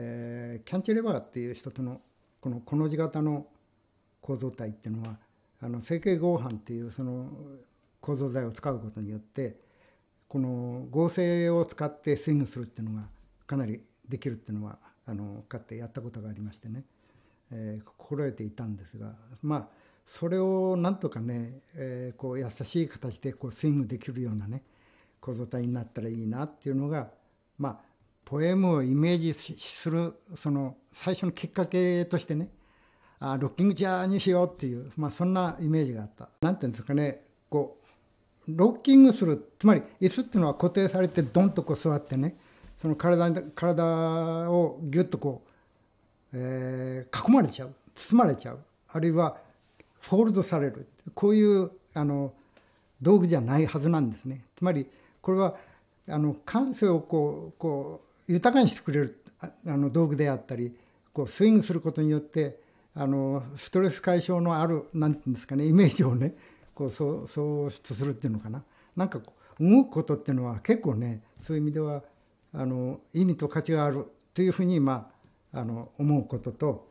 えー、キャンチレバーっていう一つのこのコの字型の構造体っていうのはあの成形合板っていうその構造材を使うことによってこの合成を使ってスイングするっていうのがかなりできるっていうのはあのかってやったことがありましてね、えー、心得ていたんですがまあそれをなんとかね、えー、こう優しい形でこうスイングできるようなね構造体になったらいいなっていうのがまあポエムをイメージするその最初のきっかけとしてねあロッキングチャーにしようっていう、まあ、そんなイメージがあった。なんていうんですかねこうロッキングするつまり椅子っていうのは固定されてドンとこう座ってねその体体をギュッとこう、えー、囲まれちゃう包まれちゃうあるいはフォールドされるこういうあの道具じゃないはずなんですね。つまりこれはあの感性をこうこ豊かにしてくれるあの道具であったりこうスイングすることによってあのストレス解消のある何て言うんですかねイメージをねこうう創出するっていうのかななんか動くことっていうのは結構ねそういう意味ではあの意味と価値があるというふうにまああの思うことと